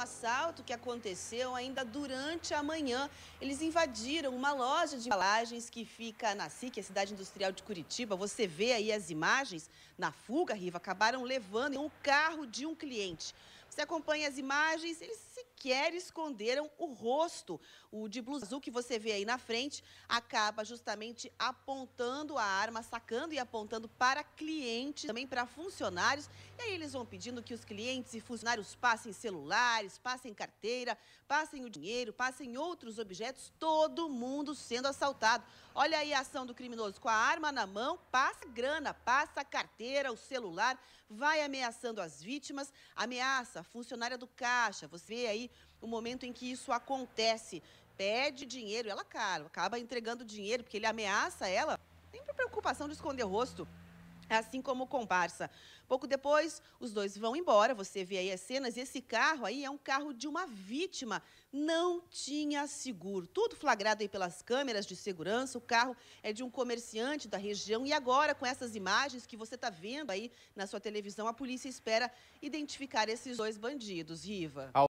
assalto que aconteceu ainda durante a manhã. Eles invadiram uma loja de embalagens que fica na SIC, a cidade industrial de Curitiba. Você vê aí as imagens na fuga, Riva, acabaram levando um carro de um cliente. Você acompanha as imagens, eles sequer esconderam o rosto. O de blusa azul que você vê aí na frente acaba justamente apontando a arma, sacando e apontando para clientes, também para funcionários. E aí eles vão pedindo que os clientes e funcionários passem celulares, passem carteira, passem o dinheiro, passem outros objetos, todo mundo sendo assaltado. Olha aí a ação do criminoso com a arma na mão, passa grana, passa carteira, o celular, vai ameaçando as vítimas, ameaça, funcionária do caixa, você vê aí o momento em que isso acontece, pede dinheiro, ela cara, acaba entregando dinheiro porque ele ameaça ela, tem preocupação de esconder o rosto. É assim como o comparsa. Pouco depois, os dois vão embora, você vê aí as cenas, e esse carro aí é um carro de uma vítima, não tinha seguro. Tudo flagrado aí pelas câmeras de segurança, o carro é de um comerciante da região, e agora, com essas imagens que você está vendo aí na sua televisão, a polícia espera identificar esses dois bandidos, Riva.